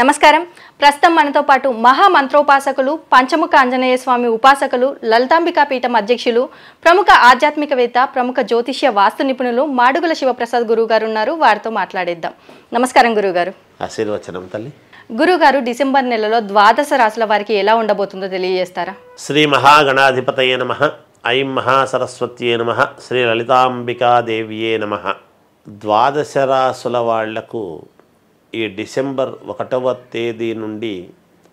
నమస్కారం ప్రస్తుతం మనతో పాటు మహామంత్రోపాసకులు పంచముఖ ఆంజనేయ స్వామి ఉపాసకులు లలితాంబికా పీఠం అధ్యక్షులు ప్రముఖ ఆధ్యాత్మికవేత్త ప్రముఖ జ్యోతిష్య వాస్తు నిపుణులు మాడుగుల శివప్రసాద్ గురువు గారు ఉన్నారు వారితో మాట్లాడేద్దాం నమస్కారం గురుగారు తల్లి గురుగారు డిసెంబర్ నెలలో ద్వాదశ రాసుల వారికి ఎలా ఉండబోతుందో తెలియజేస్తారా శ్రీ మహాగణాధిపతయే నమ ఐం మహాసరస్వత్యే నమ శ్రీ లలితాంబికాదేవియే నమ ద్వాదశ రాసుల వాళ్లకు ఈ డిసెంబర్ ఒకటవ తేదీ నుండి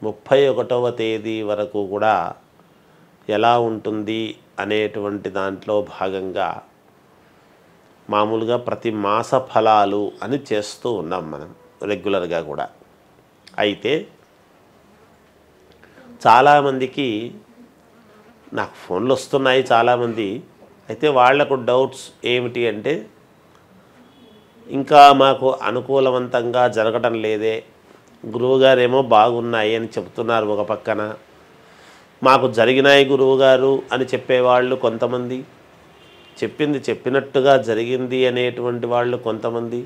ముప్పై ఒకటవ తేదీ వరకు కూడా ఎలా ఉంటుంది అనేటువంటి దాంట్లో భాగంగా మామూలుగా ప్రతి మాస ఫలాలు అని చేస్తూ ఉన్నాం మనం రెగ్యులర్గా కూడా అయితే చాలామందికి నాకు ఫోన్లు వస్తున్నాయి చాలామంది అయితే వాళ్లకు డౌట్స్ ఏమిటి అంటే ఇంకా మాకు అనుకూలవంతంగా జరగడం లేదే గురువుగారేమో బాగున్నాయి అని చెప్తున్నారు ఒక పక్కన మాకు జరిగినాయి గురువుగారు అని చెప్పేవాళ్ళు కొంతమంది చెప్పింది చెప్పినట్టుగా జరిగింది అనేటువంటి వాళ్ళు కొంతమంది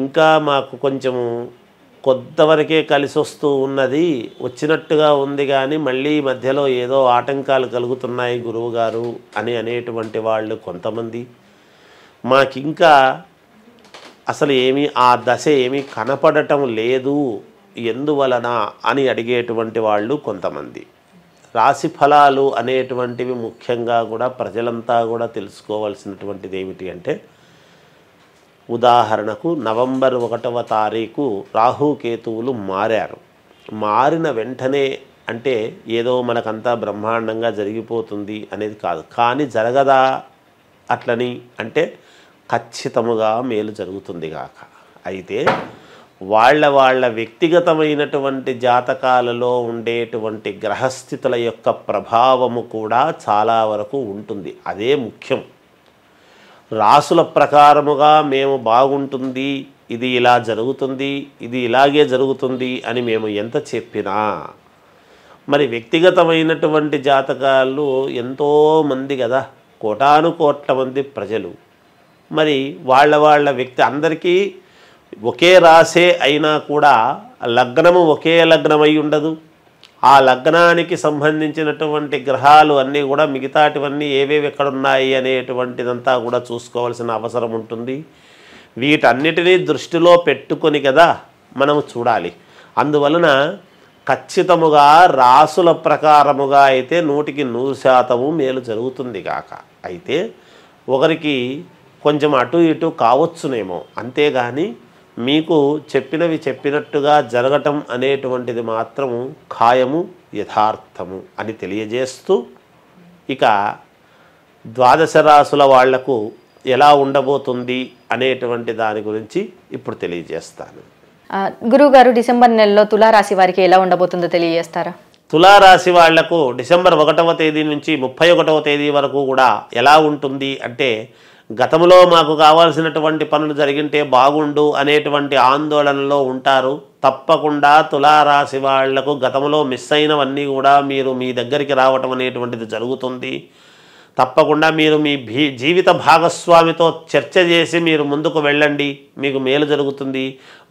ఇంకా మాకు కొంచెము కొంతవరకే కలిసి వస్తూ ఉన్నది వచ్చినట్టుగా ఉంది కానీ మళ్ళీ మధ్యలో ఏదో ఆటంకాలు కలుగుతున్నాయి గురువుగారు అని అనేటువంటి వాళ్ళు కొంతమంది మాకింకా అసలు ఏమీ ఆ దశ ఏమీ కనపడటం లేదు ఎందువలన అని అడిగేటువంటి వాళ్ళు కొంతమంది రాశి ఫలాలు అనేటువంటివి ముఖ్యంగా కూడా ప్రజలంతా కూడా తెలుసుకోవాల్సినటువంటిది ఏమిటి అంటే ఉదాహరణకు నవంబర్ ఒకటవ తారీఖు రాహుకేతువులు మారారు మారిన వెంటనే అంటే ఏదో మనకంతా బ్రహ్మాండంగా జరిగిపోతుంది అనేది కాదు కానీ జరగదా అట్లని అంటే ఖచ్చితముగా మేలు జరుగుతుంది కాక అయితే వాళ్ళ వాళ్ళ వ్యక్తిగతమైనటువంటి జాతకాలలో ఉండేటువంటి గ్రహస్థితుల యొక్క ప్రభావము కూడా చాలా వరకు ఉంటుంది అదే ముఖ్యం రాసుల ప్రకారముగా మేము బాగుంటుంది ఇది ఇలా జరుగుతుంది ఇది ఇలాగే జరుగుతుంది అని మేము ఎంత చెప్పినా మరి వ్యక్తిగతమైనటువంటి జాతకాలు ఎంతోమంది కదా కోటాను కోట్ల మంది ప్రజలు మరి వాళ్ళ వాళ్ళ వ్యక్తి అందరికీ ఒకే రాసే అయినా కూడా లగ్నము ఒకే లగ్నమై ఉండదు ఆ లగ్నానికి సంబంధించినటువంటి గ్రహాలు అన్నీ కూడా మిగతాటివన్నీ ఏవేవి ఎక్కడున్నాయి అనేటువంటిదంతా కూడా చూసుకోవాల్సిన అవసరం ఉంటుంది వీటన్నిటినీ దృష్టిలో పెట్టుకొని కదా మనము చూడాలి అందువలన ఖచ్చితముగా రాసుల ప్రకారముగా అయితే నూటికి నూరు శాతము మేలు జరుగుతుంది కాక అయితే ఒకరికి కొంచెం అటు ఇటు కావచ్చునేమో అంతేగాని మీకు చెప్పినవి చెప్పినట్టుగా జరగటం అనేటువంటిది మాత్రము ఖాయము యథార్థము అని తెలియజేస్తూ ఇక ద్వాదశ రాసుల వాళ్లకు ఎలా ఉండబోతుంది అనేటువంటి దాని గురించి ఇప్పుడు తెలియజేస్తాను గురువుగారు డిసెంబర్ నెలలో తులారాశి వారికి ఎలా ఉండబోతుందో తెలియజేస్తారా తులారాశి వాళ్లకు డిసెంబర్ ఒకటవ తేదీ నుంచి ముప్పై ఒకటవ తేదీ వరకు కూడా ఎలా ఉంటుంది అంటే గతంలో మాకు కావాల్సినటువంటి పనులు జరిగింటే బాగుండు అనేటువంటి ఆందోళనలో ఉంటారు తప్పకుండా తులారాశి వాళ్లకు గతంలో మిస్ అయినవన్నీ కూడా మీరు మీ దగ్గరికి రావటం అనేటువంటిది జరుగుతుంది తప్పకుండా మీరు మీ భీ జీవిత భాగస్వామితో చర్చ చేసి మీరు ముందుకు వెళ్ళండి మీకు మేలు జరుగుతుంది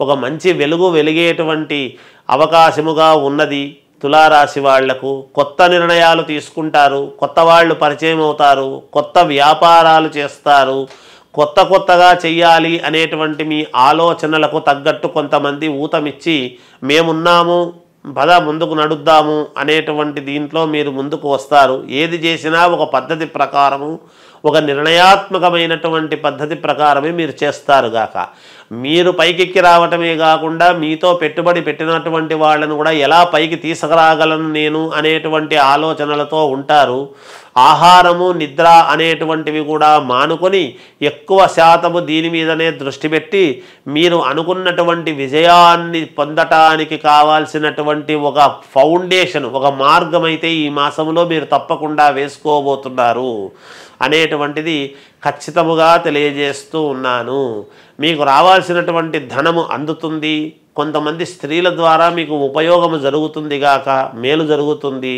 ఒక మంచి వెలుగు వెలిగేటువంటి అవకాశముగా ఉన్నది తులారాశి వాళ్లకు కొత్త నిర్ణయాలు తీసుకుంటారు కొత్త వాళ్ళు పరిచయం అవుతారు కొత్త వ్యాపారాలు చేస్తారు కొత్త కొత్తగా చెయ్యాలి అనేటువంటి మీ ఆలోచనలకు తగ్గట్టు కొంతమంది ఊతమిచ్చి మేమున్నాము పద ముందుకు నడుద్దాము అనేటువంటి దీంట్లో మీరు ముందుకు వస్తారు ఏది చేసినా ఒక పద్ధతి ప్రకారము ఒక నిర్ణయాత్మకమైనటువంటి పద్ధతి ప్రకారమే మీరు చేస్తారుగాక మీరు పైకెక్కి రావటమే కాకుండా మీతో పెట్టుబడి పెట్టినటువంటి వాళ్ళను కూడా ఎలా పైకి తీసుకురాగలను నేను అనేటువంటి ఆలోచనలతో ఉంటారు ఆహారము నిద్ర అనేటువంటివి కూడా మానుకొని ఎక్కువ శాతము దీని మీదనే దృష్టి పెట్టి మీరు అనుకున్నటువంటి విజయాన్ని పొందటానికి కావాల్సినటువంటి ఒక ఫౌండేషన్ ఒక మార్గం అయితే ఈ మాసంలో మీరు తప్పకుండా వేసుకోబోతున్నారు అనే అనేటువంటిది ఖచ్చితముగా తెలియజేస్తూ ఉన్నాను మీకు రావాల్సినటువంటి ధనము అందుతుంది కొంతమంది స్త్రీల ద్వారా మీకు ఉపయోగము జరుగుతుంది గాక మేలు జరుగుతుంది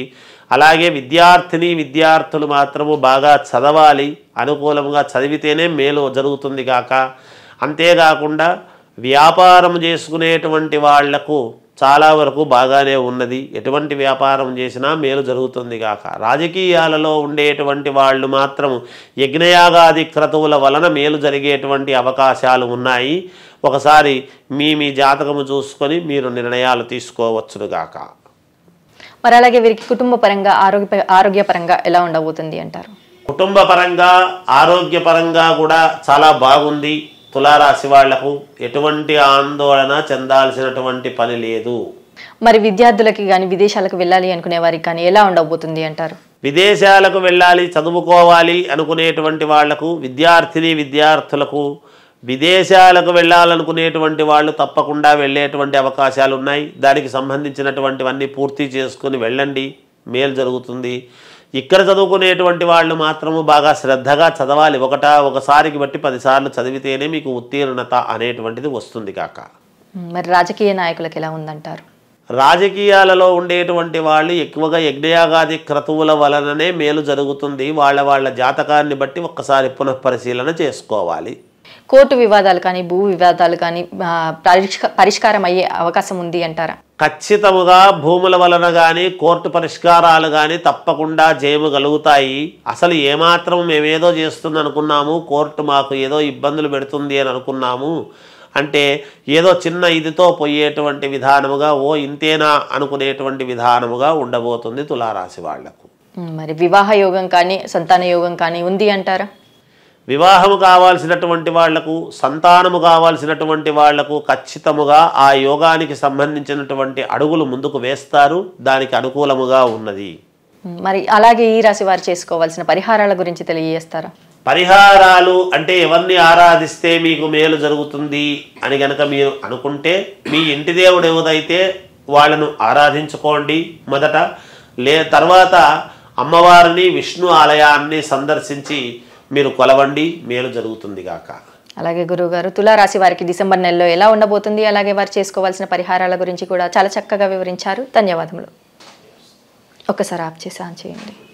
అలాగే విద్యార్థిని విద్యార్థులు మాత్రము బాగా చదవాలి అనుకూలంగా చదివితేనే మేలు జరుగుతుంది గాక అంతేకాకుండా వ్యాపారం చేసుకునేటువంటి వాళ్లకు చాలా వరకు బాగానే ఉన్నది ఎటువంటి వ్యాపారం చేసినా మేలు జరుగుతుంది కాక రాజకీయాలలో ఉండేటువంటి వాళ్ళు మాత్రం యజ్ఞయాగాది క్రతువుల వలన మేలు జరిగేటువంటి అవకాశాలు ఉన్నాయి ఒకసారి మీ మీ జాతకము చూసుకొని మీరు నిర్ణయాలు తీసుకోవచ్చును గాక మరి అలాగే వీరికి కుటుంబ పరంగా ఆరోగ్య ఆరోగ్యపరంగా ఎలా ఉండబోతుంది అంటారు కుటుంబ పరంగా ఆరోగ్యపరంగా కూడా చాలా బాగుంది తులారాశి వాళ్లకు ఎటువంటి ఆందోళన చెందాల్సినటువంటి పని లేదు మరి విద్యార్థులకి కానీ విదేశాలకు వెళ్ళాలి అనుకునే వారికి కానీ ఎలా ఉండబోతుంది అంటారు విదేశాలకు వెళ్ళాలి చదువుకోవాలి అనుకునేటువంటి వాళ్లకు విద్యార్థిని విద్యార్థులకు విదేశాలకు వెళ్ళాలనుకునేటువంటి వాళ్ళు తప్పకుండా వెళ్ళేటువంటి అవకాశాలు ఉన్నాయి దానికి సంబంధించినటువంటివన్నీ పూర్తి చేసుకుని వెళ్ళండి మేలు జరుగుతుంది ఇక్కడ చదువుకునేటువంటి వాళ్ళు మాత్రము బాగా శ్రద్ధగా చదవాలి ఒకట ఒకసారికి బట్టి పదిసార్లు చదివితేనే మీకు ఉత్తీర్ణత అనేటువంటిది వస్తుంది కాక మరి రాజకీయ నాయకులకు ఎలా ఉందంటారు రాజకీయాలలో ఉండేటువంటి వాళ్ళు ఎక్కువగా యజ్ఞయాగాది క్రతువుల వలననే మేలు జరుగుతుంది వాళ్ళ వాళ్ళ జాతకాన్ని బట్టి ఒక్కసారి పునఃపరిశీలన చేసుకోవాలి కోర్టు వివాదాలు కానీ భూ వివాదాలు కానీ పరిష్కారం అయ్యే అవకాశం ఉంది అంటారా ఖచ్చితముగా భూముల వలన కానీ కోర్టు పరిష్కారాలు కానీ తప్పకుండా చేయగలుగుతాయి అసలు ఏమాత్రం మేమేదో చేస్తుంది అనుకున్నాము కోర్టు మాకు ఏదో ఇబ్బందులు పెడుతుంది అని అనుకున్నాము అంటే ఏదో చిన్న ఇదితో పోయేటువంటి విధానముగా ఓ ఇంతేనా అనుకునేటువంటి విధానముగా ఉండబోతుంది తులారాశి వాళ్లకు మరి వివాహ యోగం కానీ సంతాన యోగం కానీ ఉంది అంటారా వివాహము కావాల్సినటువంటి వాళ్లకు సంతానము కావాల్సినటువంటి వాళ్లకు ఖచ్చితముగా ఆ యోగానికి సంబంధించినటువంటి అడుగులు ముందుకు వేస్తారు దానికి అనుకూలముగా ఉన్నది మరి అలాగే ఈ రాశి వారు చేసుకోవాల్సిన పరిహారాల గురించి తెలియజేస్తారా పరిహారాలు అంటే ఎవరిని ఆరాధిస్తే మీకు మేలు జరుగుతుంది అని గనక మీరు అనుకుంటే మీ ఇంటి దేవుడు ఎవదైతే వాళ్ళను ఆరాధించుకోండి మొదట లే తర్వాత అమ్మవారిని విష్ణు ఆలయాన్ని సందర్శించి మీరు కొలవండి మేలు జరుగుతుంది గాక అలాగే గురువుగారు తులారాశి వారికి డిసెంబర్ నెలలో ఎలా ఉండబోతుంది అలాగే వారు చేసుకోవాల్సిన పరిహారాల గురించి కూడా చాలా చక్కగా వివరించారు ధన్యవాదములు ఒకసారి ఆప్ చేసి ఆన్ చేయండి